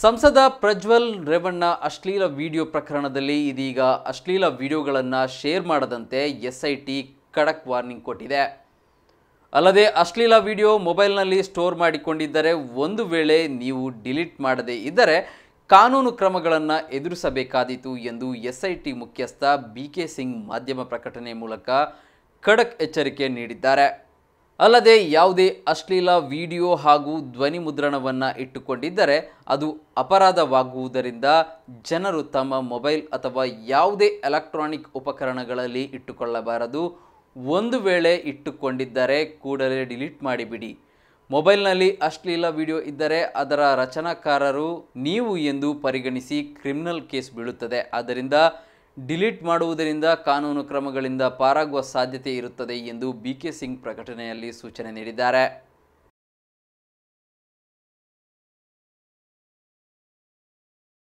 ಸಂಸದ ಪ್ರಜ್ವಲ್ ರೇವಣ್ಣ ಅಶ್ಲೀಲ ವಿಡಿಯೋ ಪ್ರಕರಣದಲ್ಲಿ ಇದೀಗ ಅಶ್ಲೀಲ ವಿಡಿಯೋಗಳನ್ನು ಶೇರ್ ಮಾಡದಂತೆ ಎಸ್ ಐ ಟಿ ಖಡಕ್ ವಾರ್ನಿಂಗ್ ಕೊಟ್ಟಿದೆ ಅಲ್ಲದೆ ಅಶ್ಲೀಲ ವಿಡಿಯೋ ಮೊಬೈಲ್ನಲ್ಲಿ ಸ್ಟೋರ್ ಮಾಡಿಕೊಂಡಿದ್ದರೆ ಒಂದು ವೇಳೆ ನೀವು ಡಿಲೀಟ್ ಮಾಡದೇ ಇದ್ದರೆ ಕಾನೂನು ಕ್ರಮಗಳನ್ನು ಎದುರಿಸಬೇಕಾದೀತು ಎಂದು ಎಸ್ ಐ ಟಿ ಮುಖ್ಯಸ್ಥ ಬಿ ಕೆ ಸಿಂಗ್ ಮಾಧ್ಯಮ ಪ್ರಕಟಣೆ ಮೂಲಕ ಖಡಕ್ ಎಚ್ಚರಿಕೆ ನೀಡಿದ್ದಾರೆ ಅಲ್ಲದೆ ಯಾವುದೇ ಅಶ್ಲೀಲ ವಿಡಿಯೋ ಹಾಗೂ ಧ್ವನಿ ಮುದ್ರಣವನ್ನು ಇಟ್ಟುಕೊಂಡಿದ್ದರೆ ಅದು ಅಪರಾಧವಾಗುವುದರಿಂದ ಜನರು ತಮ್ಮ ಮೊಬೈಲ್ ಅಥವಾ ಯಾವುದೇ ಎಲೆಕ್ಟ್ರಾನಿಕ್ ಉಪಕರಣಗಳಲ್ಲಿ ಇಟ್ಟುಕೊಳ್ಳಬಾರದು ಒಂದು ವೇಳೆ ಇಟ್ಟುಕೊಂಡಿದ್ದರೆ ಕೂಡಲೇ ಡಿಲೀಟ್ ಮಾಡಿಬಿಡಿ ಮೊಬೈಲ್ನಲ್ಲಿ ಅಶ್ಲೀಲ ವಿಡಿಯೋ ಇದ್ದರೆ ಅದರ ರಚನಾಕಾರರು ನೀವು ಎಂದು ಪರಿಗಣಿಸಿ ಕ್ರಿಮಿನಲ್ ಕೇಸ್ ಬೀಳುತ್ತದೆ ಆದ್ದರಿಂದ ಡಿಲೀಟ್ ಮಾಡುವುದರಿಂದ ಕಾನೂನು ಕ್ರಮಗಳಿಂದ ಪಾರಾಗುವ ಸಾಧ್ಯತೆ ಇರುತ್ತದೆ ಎಂದು ಬಿಕೆ ಸಿಂಗ್ ಪ್ರಕಟಣೆಯಲ್ಲಿ ಸೂಚನೆ ನೀಡಿದ್ದಾರೆ